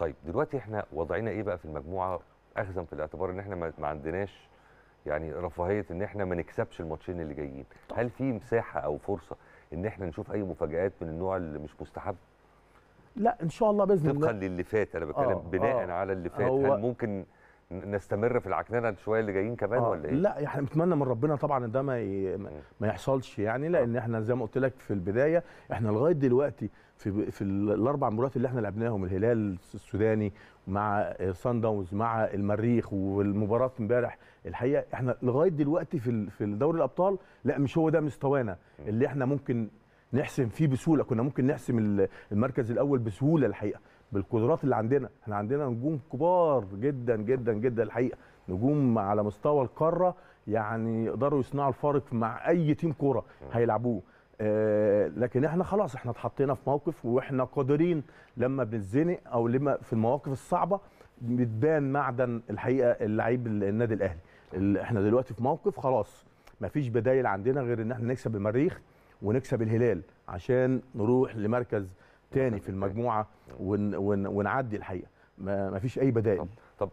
طيب دلوقتي احنا وضعنا ايه بقى في المجموعه اخذا في الاعتبار ان احنا ما عندناش يعني رفاهيه ان احنا ما نكسبش الماتشين اللي جايين طبعا. هل في مساحه او فرصه ان احنا نشوف اي مفاجات من النوع اللي مش مستحب لا ان شاء الله باذن الله طبقا للي فات انا بتكلم آه بناء آه على اللي فات هل ممكن نستمر في العكننه شويه اللي جايين كمان آه ولا ايه؟ لا احنا يعني بنتمنى من ربنا طبعا ان ده ما ي... ما يحصلش يعني لان آه. احنا زي ما قلت لك في البدايه احنا لغايه دلوقتي في في الاربع مباريات اللي احنا لعبناهم الهلال السوداني مع سان داونز مع المريخ والمباراه امبارح الحقيقه احنا لغايه دلوقتي في في دوري الابطال لا مش هو ده مستوانا اللي احنا ممكن نحسم فيه بسهوله كنا ممكن نحسم المركز الاول بسهوله الحقيقه بالقدرات اللي عندنا احنا عندنا نجوم كبار جدا جدا جدا الحقيقه نجوم على مستوى القاره يعني يقدروا يصنعوا الفارق مع اي تيم كوره هيلعبوه آه لكن احنا خلاص احنا اتحطينا في موقف واحنا قادرين لما بنتزنق او لما في المواقف الصعبه بتبان معدن الحقيقه اللعيب النادي الاهلي احنا دلوقتي في موقف خلاص مفيش بدايل عندنا غير ان احنا نكسب المريخ ونكسب الهلال عشان نروح لمركز تاني في المجموعه ون ون ونعدي الحقيقه ما فيش اي بدائل طب, طب